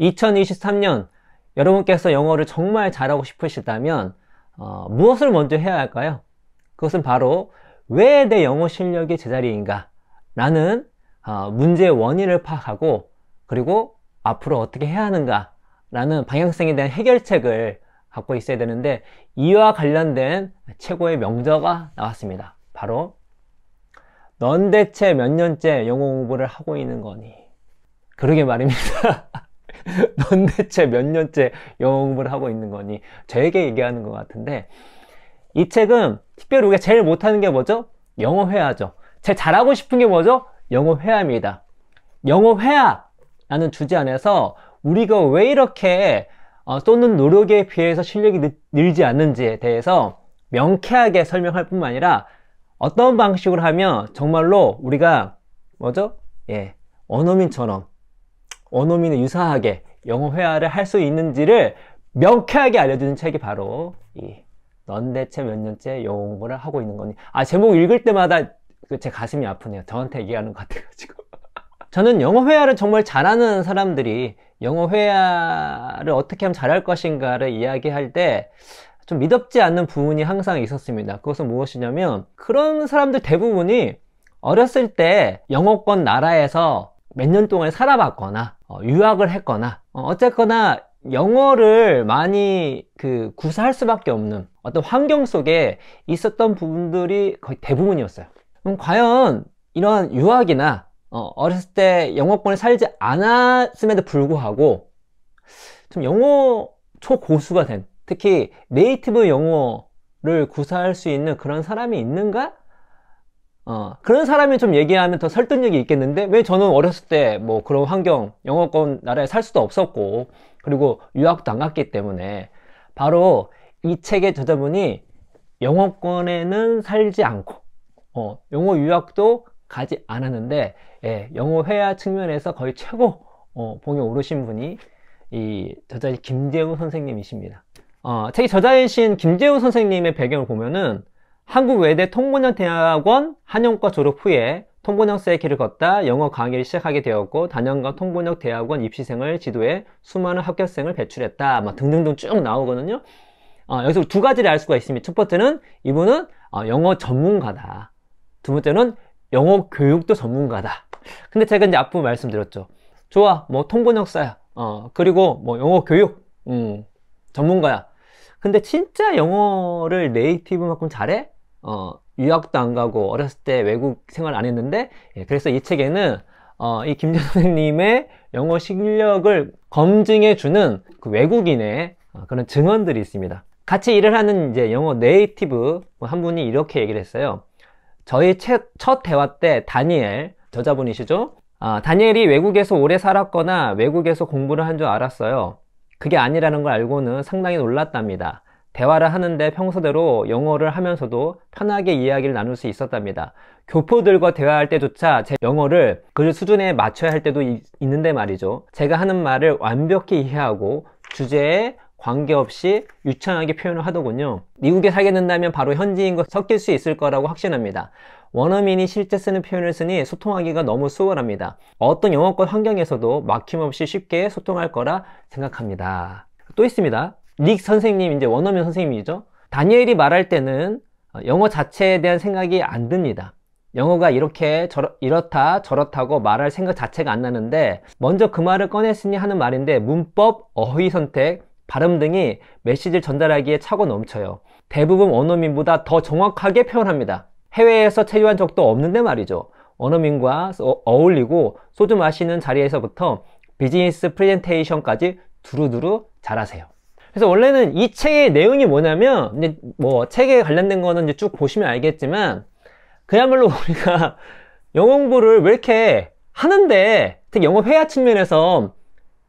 2023년 여러분께서 영어를 정말 잘하고 싶으시다면 어, 무엇을 먼저 해야 할까요? 그것은 바로 왜 내 영어 실력이 제자리인가 라는 어, 문제의 원인을 파악하고 그리고 앞으로 어떻게 해야 하는가 라는 방향성에 대한 해결책을 갖고 있어야 되는데 이와 관련된 최고의 명저가 나왔습니다. 바로 넌 대체 몇 년째 영어 공부를 하고 있는 거니? 그러게 말입니다. 넌 대체 몇 년째 영어 공부를 하고 있는 거니? 저에게 얘기하는 것 같은데 이 책은 특별히 우리가 제일 못하는 게 뭐죠? 영어 회화죠. 제일 잘하고 싶은 게 뭐죠? 영어 회화입니다. 영어 회화라는 주제 안에서 우리가 왜 이렇게 쏟는 어, 노력에 비해서 실력이 늘지 않는지에 대해서 명쾌하게 설명할 뿐만 아니라 어떤 방식으로 하면 정말로 우리가 뭐죠? 예, 언어민처럼 원어민이 유사하게 영어 회화를 할 수 있는지를 명쾌하게 알려주는 책이 바로 이 넌 대체 몇 년째 영어 공부를 하고 있는 거니 아 제목 읽을 때마다 그 제 가슴이 아프네요 저한테 얘기하는 것 같아가지고 저는 영어 회화를 정말 잘하는 사람들이 영어 회화를 어떻게 하면 잘할 것인가를 이야기할 때 좀 믿업지 않는 부분이 항상 있었습니다 그것은 무엇이냐면 그런 사람들 대부분이 어렸을 때 영어권 나라에서 몇 년 동안 살아봤거나 어, 유학을 했거나 어, 어쨌거나 영어를 많이 그 구사할 수밖에 없는 어떤 환경 속에 있었던 부분들이 거의 대부분이었어요. 그럼 과연 이러한 유학이나 어, 렸을때 영어권에 살지 않았음에도 불구하고 좀 영어 초고수가 된 특히 네이티브 영어를 구사할 수 있는 그런 사람이 있는가? 어, 그런 사람이 좀 얘기하면 더 설득력이 있겠는데 왜 저는 어렸을 때 뭐 그런 환경 영어권 나라에 살 수도 없었고 그리고 유학도 안 갔기 때문에 바로 이 책의 저자분이 영어권에는 살지 않고 어, 영어 유학도 가지 않았는데 예, 영어 회화 측면에서 거의 최고 어, 봉에 오르신 분이 이 저자 김재우 선생님이십니다. 어, 책의 저자이신 김재우 선생님의 배경을 보면은 한국외대 통번역대학원 한영과 졸업 후에 통번역사의 길를 걷다 영어 강의를 시작하게 되었고 단연간 통번역 대학원 입시생을 지도해 수많은 합격생을 배출했다 막 등등등 쭉 나오거든요 어, 여기서 두 가지를 알 수가 있습니다 첫 번째는 이분은 어, 영어 전문가다 두 번째는 영어 교육도 전문가다 근데 제가 이제 앞부분 말씀드렸죠 좋아 뭐 통번역사야 어, 그리고 뭐 영어 교육 음, 전문가야 근데 진짜 영어를 네이티브만큼 잘해? 어, 유학도 안 가고 어렸을 때 외국 생활 안 했는데 예, 그래서 이 책에는 어, 이 김재 선생님의 영어 실력을 검증해 주는 그 외국인의 어, 그런 증언들이 있습니다. 같이 일을 하는 이제 영어 네이티브 뭐 한 분이 이렇게 얘기를 했어요. 저희 첫, 첫 대화 때 다니엘 저자분이시죠? 아, 다니엘이 외국에서 오래 살았거나 외국에서 공부를 한 줄 알았어요. 그게 아니라는 걸 알고는 상당히 놀랐답니다. 대화를 하는데 평소대로 영어를 하면서도 편하게 이야기를 나눌 수 있었답니다. 교포들과 대화할 때조차 제 영어를 그 수준에 맞춰야 할 때도 있는데 말이죠. 제가 하는 말을 완벽히 이해하고 주제에 관계없이 유창하게 표현을 하더군요. 미국에 살게 된다면 바로 현지인과 섞일 수 있을 거라고 확신합니다. 원어민이 실제 쓰는 표현을 쓰니 소통하기가 너무 수월합니다. 어떤 영어권 환경에서도 막힘없이 쉽게 소통할 거라 생각합니다. 또 있습니다. 닉 선생님 이제 원어민 선생님이죠. 다니엘이 말할 때는 어, 영어 자체에 대한 생각이 안 듭니다. 영어가 이렇게 저러, 이렇다 저렇다고 말할 생각 자체가 안 나는데 먼저 그 말을 꺼냈으니 하는 말인데 문법, 어휘 선택, 발음 등이 메시지를 전달하기에 차고 넘쳐요. 대부분 원어민보다 더 정확하게 표현합니다. 해외에서 체류한 적도 없는데 말이죠. 원어민과 어울리고 소주 마시는 자리에서부터 비즈니스 프레젠테이션까지 두루두루 잘하세요. 그래서 원래는 이 책의 내용이 뭐냐면 이제 뭐 책에 관련된 거는 이제 쭉 보시면 알겠지만 그야말로 우리가 영어 공부를 왜 이렇게 하는데 특히 영어 회화 측면에서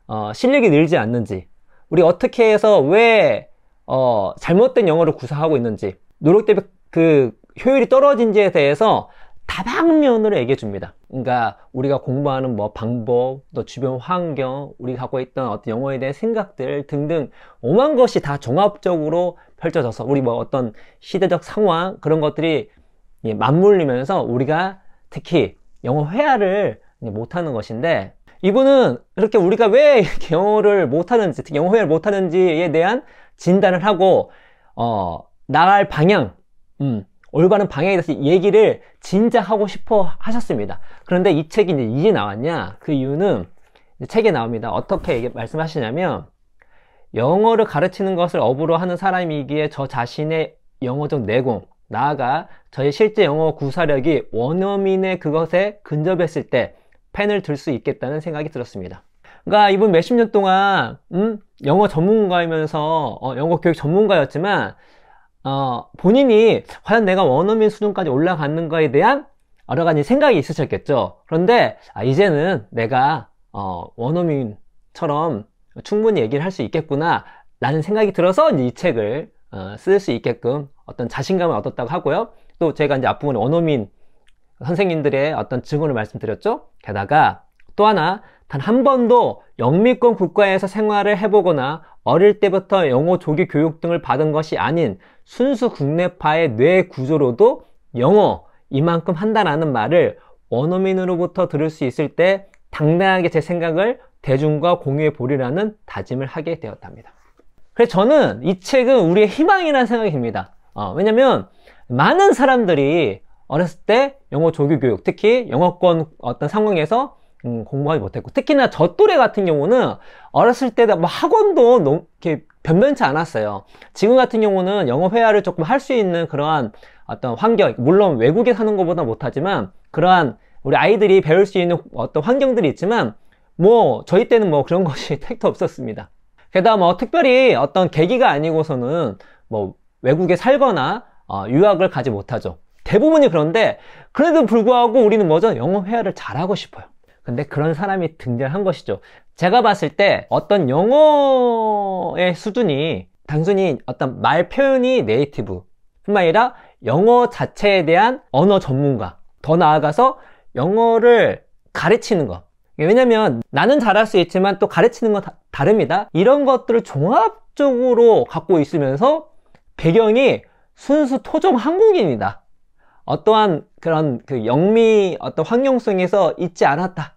어, 실력이 늘지 않는지 우리 어떻게 해서 왜 어, 잘못된 영어를 구사하고 있는지 노력 대비 그 효율이 떨어진지에 대해서 다방면으로 얘기해 줍니다. 그러니까 우리가 공부하는 뭐 방법, 또 주변 환경, 우리 갖고 있던 어떤 영어에 대한 생각들 등등 오만 것이 다 종합적으로 펼쳐져서 우리 뭐 어떤 시대적 상황 그런 것들이 예, 맞물리면서 우리가 특히 영어 회화를 못하는 것인데 이분은 이렇게 우리가 왜 이렇게 영어를 못하는지 특히 영어 회화를 못하는지에 대한 진단을 하고 어, 나갈 방향 음, 올바른 방향에 대해서 얘기를 진짜 하고 싶어 하셨습니다. 그런데 이 책이 이제, 이제 나왔냐? 그 이유는 책에 나옵니다. 어떻게 얘기, 말씀하시냐면 영어를 가르치는 것을 업으로 하는 사람이기에 저 자신의 영어적 내공, 나아가 저의 실제 영어 구사력이 원어민의 그것에 근접했을 때 펜을 들 수 있겠다는 생각이 들었습니다. 그러니까 이분 몇십 년 동안 음? 영어 전문가이면서 어, 영어 교육 전문가였지만 어, 본인이 과연 내가 원어민 수준까지 올라갔는가에 대한 여러 가지 생각이 있으셨겠죠. 그런데 아, 이제는 내가 어, 원어민처럼 충분히 얘기를 할 수 있겠구나 라는 생각이 들어서 이 책을 어, 쓸수 있게끔 어떤 자신감을 얻었다고 하고요. 또 제가 이제 앞부분에 원어민 선생님들의 어떤 증언을 말씀드렸죠. 게다가 또 하나 단 한 번도 영미권 국가에서 생활을 해보거나 어릴 때부터 영어 조기 교육 등을 받은 것이 아닌 순수 국내파의 뇌 구조로도 영어 이만큼 한다라는 말을 원어민으로부터 들을 수 있을 때 당당하게 제 생각을 대중과 공유해 보리라는 다짐을 하게 되었답니다. 그래서 저는 이 책은 우리의 희망이라는 생각이 듭니다. 어, 왜냐면 많은 사람들이 어렸을 때 영어 조기 교육, 특히 영어권 어떤 상황에서 음, 공부하지 못했고 특히나 저 또래 같은 경우는 어렸을 때 뭐 학원도 너무 이렇게 변변치 않았어요 지금 같은 경우는 영어 회화를 조금 할 수 있는 그러한 어떤 환경 물론 외국에 사는 것보다 못하지만 그러한 우리 아이들이 배울 수 있는 어떤 환경들이 있지만 뭐 저희 때는 뭐 그런 것이 택도 없었습니다 게다가 뭐 특별히 어떤 계기가 아니고서는 뭐 외국에 살거나 어, 유학을 가지 못하죠 대부분이 그런데 그래도 불구하고 우리는 뭐죠 영어 회화를 잘하고 싶어요 근데 그런 사람이 등장한 것이죠. 제가 봤을 때 어떤 영어의 수준이 단순히 어떤 말 표현이 네이티브 뿐만 아니라 영어 자체에 대한 언어 전문가 더 나아가서 영어를 가르치는 것 왜냐면 나는 잘할 수 있지만 또 가르치는 건 다, 릅니다 이런 것들을 종합적으로 갖고 있으면서 배경이 순수 토종 한국인이다 어떠한 그런 그 영미 어떤 환경성에서 있지 않았다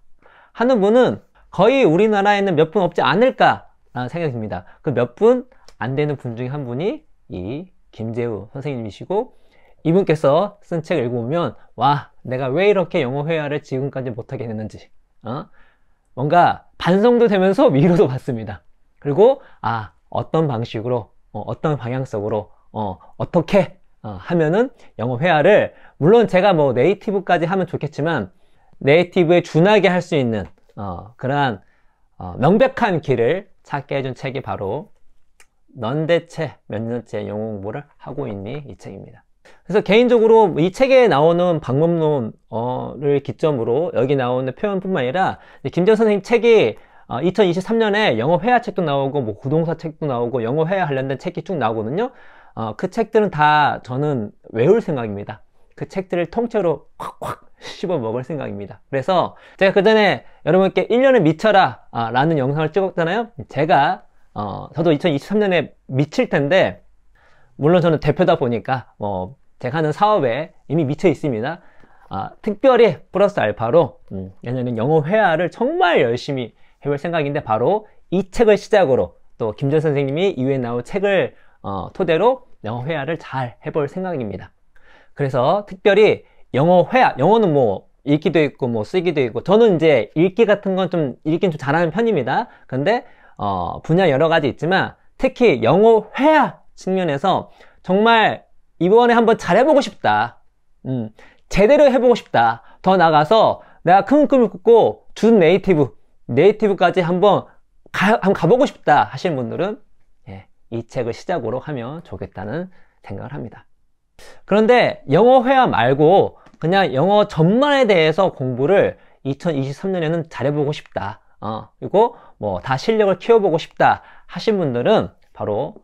하는 분은 거의 우리나라에는 몇 분 없지 않을까 생각이 듭니다. 그 몇 분 안 되는 분 중에 한 분이 이 김재우 선생님이시고 이분께서 쓴 책을 읽어보면 와 내가 왜 이렇게 영어 회화를 지금까지 못하게 됐는지 어? 뭔가 반성도 되면서 위로도 받습니다. 그리고 아 어떤 방식으로 어, 떤 방향성으로 어, 어떻게 어, 하면은 영어 회화를 물론 제가 뭐 네이티브까지 하면 좋겠지만 네이티브에 준하게 할 수 있는 어, 그러한 어, 명백한 길을 찾게 해준 책이 바로 넌 대체 몇 년째 영어 공부를 하고 있니 이 책입니다. 그래서 개인적으로 이 책에 나오는 방법론을 기점으로 여기 나오는 표현뿐만 아니라 김재현 선생님 책이 2023년에 어, 영어 회화 책도 나오고 뭐 부동산 책도 나오고 영어 회화 관련된 책이 쭉 나오거든요. 어, 그 책들은 다 저는 외울 생각입니다. 그 책들을 통째로 콱콱 씹어 먹을 생각입니다. 그래서 제가 그 전에 여러분께 1년을 미쳐라 아, 라는 영상을 찍었잖아요. 제가 어, 저도 2023년에 미칠 텐데 물론 저는 대표다 보니까 뭐 제가 하는 사업에 이미 미쳐 있습니다. 아, 특별히 플러스 알파로 음, 내년에는 영어 회화를 정말 열심히 해볼 생각인데 바로 이 책을 시작으로 또 김전 선생님이 이후에 나올 책을 어, 토대로 영어 회화를 잘 해볼 생각입니다. 그래서 특별히 영어 회화, 영어는 뭐 읽기도 있고 뭐 쓰기도 있고 저는 이제 읽기 같은 건 좀 읽긴 좀 잘하는 편입니다. 근데 어, 분야 여러 가지 있지만 특히 영어 회화 측면에서 정말 이번에 한번 잘해보고 싶다. 음, 제대로 해보고 싶다. 더 나가서 내가 큰 꿈을 꾸고 준 네이티브, 네이티브까지 한번 가, 한번 가보고 싶다 하시는 분들은 이 책을 시작으로 하면 좋겠다는 생각을 합니다. 그런데 영어 회화 말고 그냥 영어 전반에 대해서 공부를 2023년에는 잘해보고 싶다. 어, 그리고 뭐 다 실력을 키워보고 싶다 하신 분들은 바로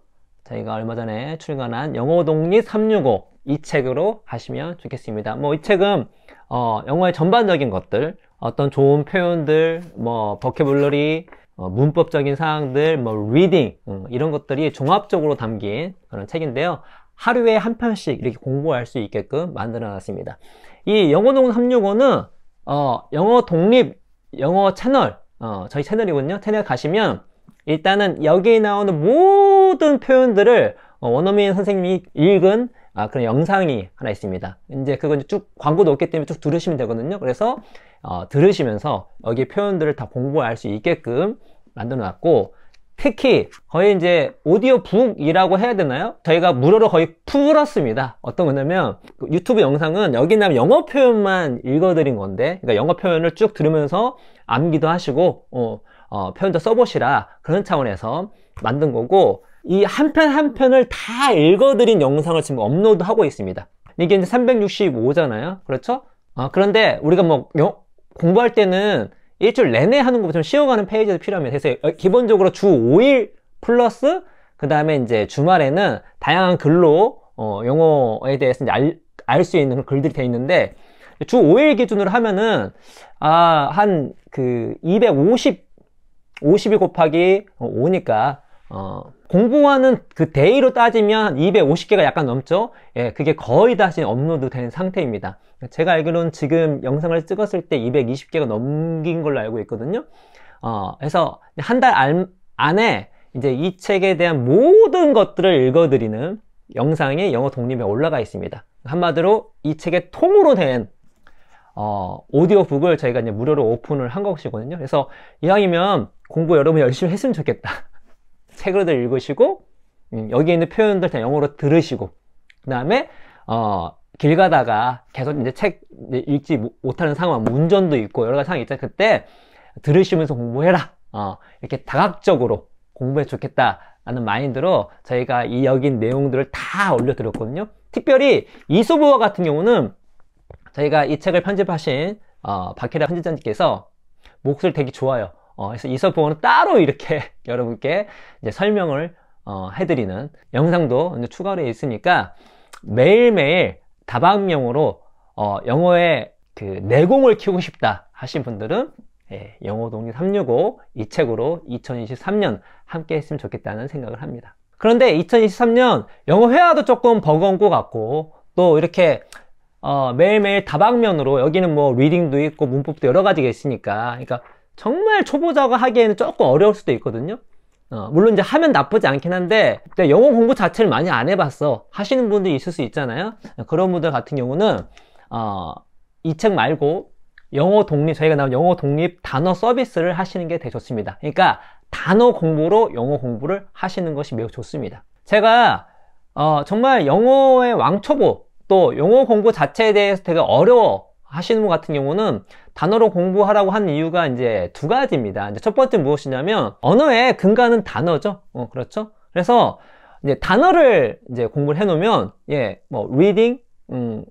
저희가 얼마 전에 출간한 영어독립 365 이 책으로 하시면 좋겠습니다. 뭐 이 책은 어, 영어의 전반적인 것들, 어떤 좋은 표현들, 뭐 버케블러리, 어, 문법적인 사항들, 뭐 리딩 음, 어, 이런 것들이 종합적으로 담긴 그런 책인데요. 하루에 한 편씩 이렇게 공부할 수 있게끔 만들어놨습니다. 이 영어농 365는 어, 영어 독립 영어 채널 어, 저희 채널이거든요. 채널 가시면 일단은 여기에 나오는 모든 표현들을 어, 원어민 선생님이 읽은 아, 그런 영상이 하나 있습니다. 이제 그건 쭉 광고도 없기 때문에 쭉 들으시면 되거든요. 그래서 어, 들으시면서 여기 표현들을 다 공부할 수 있게끔 만들어 놨고 특히 거의 이제 오디오 북이라고 해야 되나요? 저희가 무료로 거의 풀었습니다. 어떤 거냐면 그 유튜브 영상은 여기 나면 영어 표현만 읽어드린 건데 그러니까 영어 표현을 쭉 들으면서 암기도 하시고 어, 어, 표현도 써보시라 그런 차원에서 만든 거고 이 한 편 한 편을 다 읽어드린 영상을 지금 업로드하고 있습니다. 이게 이제 365잖아요. 그렇죠? 어, 그런데 우리가 뭐 영, 공부할 때는 일주일 내내 하는 것처럼 쉬어가는 페이지도 필요합니다. 그래서 어, 기본적으로 주 5일 플러스 그 다음에 이제 주말에는 다양한 글로 어, 영어에 대해서 알 수 있는 글들이 되어 있는데 주 5일 기준으로 하면은 아한그 250 50이 곱하기 5니까 어 공부하는 그 데이로 따지면 250개가 약간 넘죠? 예, 그게 거의 다시 업로드 된 상태입니다. 제가 알기로는 지금 영상을 찍었을 때 220개가 넘긴 걸로 알고 있거든요. 어, 그래서 한 달 안에 이제 이 책에 대한 모든 것들을 읽어드리는 영상이 영어 독립에 올라가 있습니다. 한마디로 이 책의 통으로 된 어, 오디오북을 저희가 이제 무료로 오픈을 한 것이거든요. 그래서 이왕이면 공부 여러분 열심히 했으면 좋겠다. 책으로을 읽으시고 음, 여기 있는 표현들 다 영어로 들으시고 그 다음에 어, 길 가다가 계속 이제 책 읽지 못하는 상황, 뭐 운전도 있고 여러 가지 상황이 있잖아 그때 들으시면서 공부해라. 어, 이렇게 다각적으로 공부해 좋겠다라는 마인드로 저희가 이 여긴 내용들을 다 올려드렸거든요. 특별히 이소부와 같은 경우는 저희가 이 책을 편집하신 어, 박혜라 편집자님께서 목소리 되게 좋아요. 어, 그래서 이서포어는 따로 이렇게 여러분께 이제 설명을 어, 해드리는 영상도 이제 추가로 있으니까 매일매일 다방영으로 어, 영어의 그 내공을 키우고 싶다 하신 분들은 예, 영어 독립365 이 책으로 2023년 함께 했으면 좋겠다는 생각을 합니다. 그런데 2023년 영어 회화도 조금 버거운 것 같고 또 이렇게 어, 매일매일 다방면으로 여기는 뭐 리딩도 있고 문법도 여러 가지가 있으니까 그러니까 정말 초보자가 하기에는 조금 어려울 수도 있거든요 어, 물론 이제 하면 나쁘지 않긴 한데 영어 공부 자체를 많이 안 해봤어 하시는 분들이 있을 수 있잖아요 그런 분들 같은 경우는 어, 이책 말고 영어 독립 저희가 나온 영어 독립 단어 서비스를 하시는 게 되게 좋습니다 그러니까 단어 공부로 영어 공부를 하시는 것이 매우 좋습니다 제가 어, 정말 영어의 왕초보 또 영어 공부 자체에 대해서 되게 어려워 하시는 분 같은 경우는 단어로 공부하라고 한 이유가 이제 두 가지입니다. 이제 첫 번째 무엇이냐면 언어의 근간은 단어죠. 어, 그렇죠? 그래서 이제 단어를 이제 공부를 해놓으면 예, 뭐 reading, 음,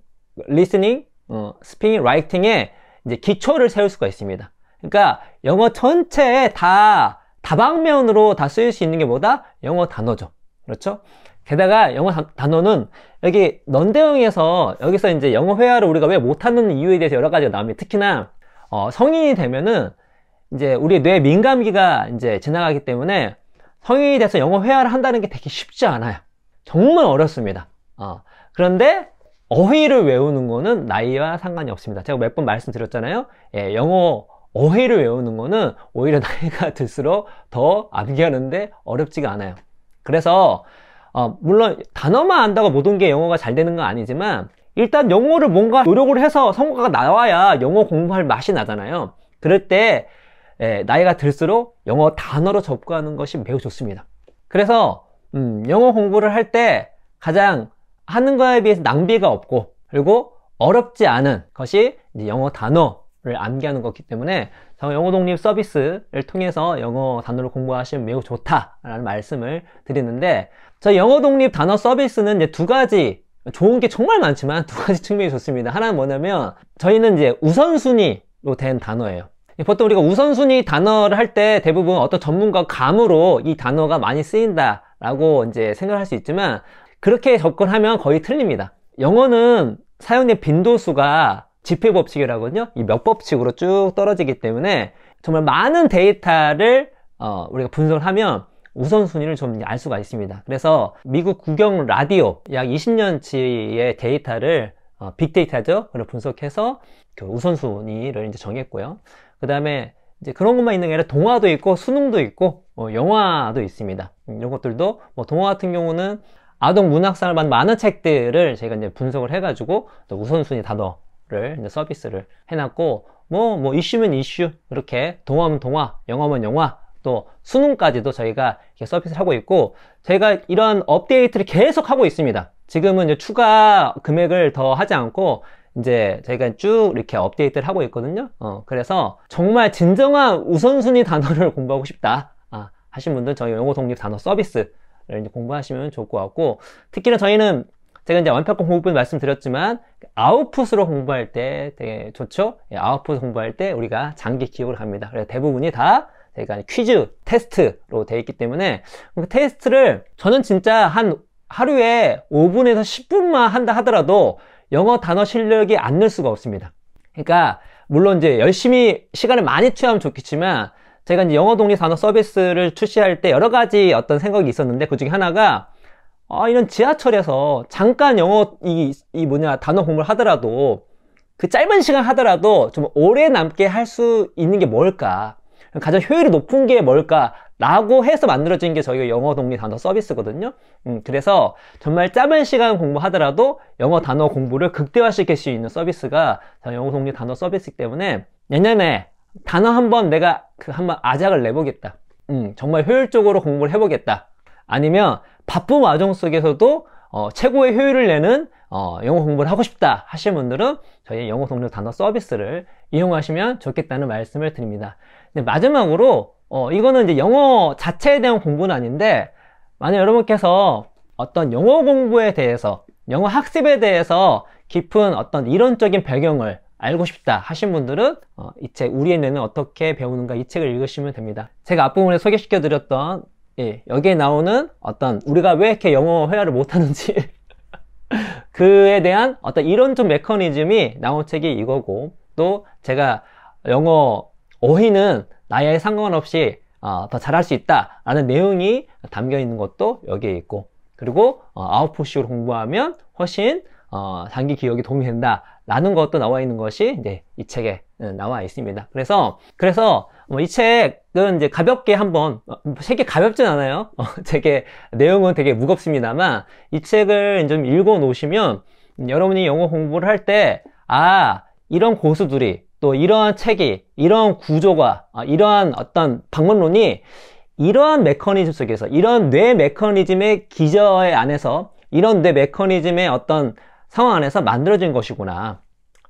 listening, 어, speaking, writing에 이제 기초를 세울 수가 있습니다. 그러니까 영어 전체에 다 다방면으로 다 쓰일 수 있는 게 뭐다? 영어 단어죠. 그렇죠? 게다가 영어 단어는 여기 넌대용에서 여기서 이제 영어 회화를 우리가 왜 못하는 이유에 대해서 여러 가지가 나옵니다. 특히나 어, 성인이 되면은 이제 우리 뇌 민감기가 이제 지나가기 때문에 성인이 돼서 영어 회화를 한다는 게 되게 쉽지 않아요. 정말 어렵습니다. 어, 그런데 어휘를 외우는 거는 나이와 상관이 없습니다. 제가 몇 번 말씀드렸잖아요. 예, 영어 어휘를 외우는 거는 오히려 나이가 들수록 더 암기하는데 어렵지가 않아요. 그래서 어, 물론 단어만 안다고 모든 게 영어가 잘 되는 건 아니지만 일단 영어를 뭔가 노력을 해서 성과가 나와야 영어 공부할 맛이 나잖아요. 그럴 때 예, 나이가 들수록 영어 단어로 접근하는 것이 매우 좋습니다. 그래서 음, 영어 공부를 할 때 가장 하는 거에 비해서 낭비가 없고 그리고 어렵지 않은 것이 영어 단어를 암기하는 것이기 때문에 영어 독립 서비스를 통해서 영어 단어를 공부하시면 매우 좋다라는 말씀을 드리는데 자, 영어 독립 단어 서비스는 이제 두 가지 좋은 게 정말 많지만 두 가지 측면이 좋습니다. 하나는 뭐냐면 저희는 이제 우선순위로 된 단어예요. 보통 우리가 우선순위 단어를 할 때 대부분 어떤 전문가 감으로 이 단어가 많이 쓰인다라고 이제 생각할 수 있지만 그렇게 접근하면 거의 틀립니다. 영어는 사용된 빈도수가 지표 법칙이라거든요. 이 몇 법칙으로 쭉 떨어지기 때문에 정말 많은 데이터를 어, 우리가 분석을 하면 우선순위를 좀 알 수가 있습니다. 그래서 미국 국영 라디오 약 20년치의 데이터를 어, 빅데이터죠. 그걸 분석해서 그 우선순위를 이제 정했고요. 그 다음에 이제 그런 것만 있는 게 아니라 동화도 있고 수능도 있고 어, 영화도 있습니다. 음, 이런 것들도 뭐 동화 같은 경우는 아동 문학상을 받는 많은 책들을 제가 이제 분석을 해가지고 우선순위 단어를 서비스를 해놨고 뭐뭐 뭐 이슈면 이슈 이렇게 동화면 동화 영화면 영화 또 수능까지도 저희가 이렇게 서비스를 하고 있고 저희가 이런 업데이트를 계속 하고 있습니다. 지금은 추가 금액을 더 하지 않고 이제 저희가 쭉 이렇게 업데이트를 하고 있거든요. 어, 그래서 정말 진정한 우선순위 단어를 공부하고 싶다 아, 하신 분들 저희 영어 독립 단어 서비스를 공부하시면 좋을 것 같고 특히나 저희는 제가 이제 완벽한 공부분 말씀드렸지만 아웃풋으로 공부할 때 되게 좋죠. 예, 아웃풋 공부할 때 우리가 장기 기억을 합니다. 그래서 대부분이 다 그러니까 퀴즈, 테스트로 되어 있기 때문에 그 테스트를 저는 진짜 한 하루에 5분에서 10분만 한다 하더라도 영어 단어 실력이 안 늘 수가 없습니다. 그러니까 물론 이제 열심히 시간을 많이 투여하면 좋겠지만 제가 이제 영어 독립 단어 서비스를 출시할 때 여러 가지 어떤 생각이 있었는데 그 중에 하나가 아, 이런 지하철에서 잠깐 영어 이, 이 뭐냐 단어 공부를 하더라도 그 짧은 시간 하더라도 좀 오래 남게 할 수 있는 게 뭘까? 가장 효율이 높은 게 뭘까? 라고 해서 만들어진 게 저희가 영어 동기 단어 서비스거든요. 음, 그래서 정말 짧은 시간 공부하더라도 영어 단어 공부를 극대화시킬 수 있는 서비스가 영어 동기 단어 서비스이기 때문에 내년에 단어 한번 내가 그 한번 아작을 내보겠다. 음, 정말 효율적으로 공부를 해보겠다. 아니면 바쁜 와중 속에서도 어, 최고의 효율을 내는 어, 영어 공부를 하고 싶다 하시는 분들은 저희 영어 동료 단어 서비스를 이용하시면 좋겠다는 말씀을 드립니다. 네, 마지막으로 어, 이거는 이제 영어 자체에 대한 공부는 아닌데 만약 여러분께서 어떤 영어 공부에 대해서 영어 학습에 대해서 깊은 어떤 이론적인 배경을 알고 싶다 하신 분들은 어, 이책 우리의 뇌는 어떻게 배우는가 이 책을 읽으시면 됩니다 제가 앞부분에 소개시켜 드렸던 예, 여기에 나오는 어떤 우리가 왜 이렇게 영어 회화를 못하는지 그에 대한 어떤 이론적 메커니즘이 나온 책이 이거고 또 제가 영어 어휘는 나이에 상관없이 어, 더 잘할 수 있다라는 내용이 담겨 있는 것도 여기에 있고 그리고 어, 아웃풋식으로 공부하면 훨씬 어, 장기 기억에 도움이 된다라는 것도 나와 있는 것이 이제 이 책에 어, 나와 있습니다. 그래서 그래서 뭐이 책은 이제 가볍게 한번 어, 책이 가볍진 않아요. 어, 책의 내용은 되게 무겁습니다만 이 책을 좀 읽어 놓으시면 여러분이 영어 공부를 할 때 아 이런 고수들이 또 이러한 책이, 이러한 구조가, 아, 이러한 어떤 방문론이 이러한 메커니즘 속에서, 이런 뇌 메커니즘의 기저에 안에서, 이런 뇌 메커니즘의 어떤 상황 안에서 만들어진 것이구나,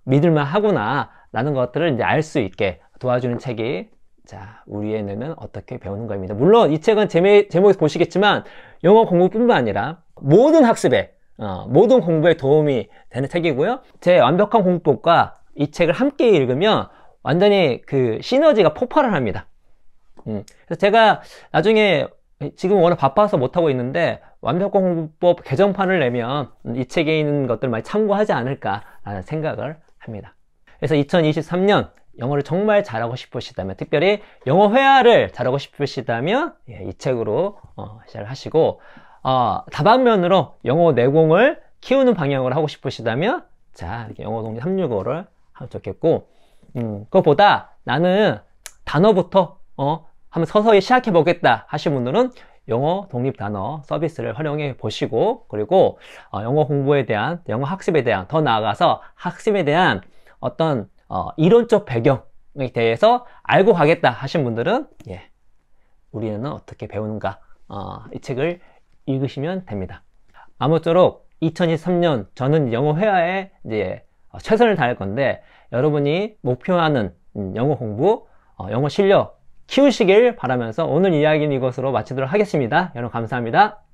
믿을만 하구나, 라는 것들을 이제 알 수 있게 도와주는 책이 자, 우리의 뇌는 어떻게 배우는가입니다. 물론 이 책은 제목, 제목에서 보시겠지만 영어 공부뿐만 아니라 모든 학습에 어, 모든 공부에 도움이 되는 책이고요. 제 완벽한 공부법과 이 책을 함께 읽으면 완전히 그 시너지가 폭발을 합니다. 음, 그래서 제가 나중에 지금 워낙 바빠서 못하고 있는데 완벽 공부법 개정판을 내면 이 책에 있는 것들을 많이 참고하지 않을까라는 생각을 합니다. 그래서 2023년 영어를 정말 잘하고 싶으시다면 특별히 영어 회화를 잘하고 싶으시다면 예, 이 책으로 어, 시작을 하시고 어, 다방면으로 영어 내공을 키우는 방향으로 하고 싶으시다면 자 이렇게 영어 동지 365를 하면 좋겠고 음, 그것보다 나는 단어부터 어, 한번 서서히 시작해 보겠다 하신 분들은 영어 독립 단어 서비스를 활용해 보시고 그리고 어, 영어 공부에 대한 영어 학습에 대한 더 나아가서 학습에 대한 어떤 어, 이론적 배경에 대해서 알고 가겠다 하신 분들은 예, 우리는 어떻게 배우는가 어, 이 책을 읽으시면 됩니다. 아무쪼록 2023년 저는 영어 회화에 이제 어, 최선을 다할 건데 여러분이 목표하는 음, 영어 공부, 어, 영어 실력 키우시길 바라면서 오늘 이야기는 이것으로 마치도록 하겠습니다. 여러분 감사합니다.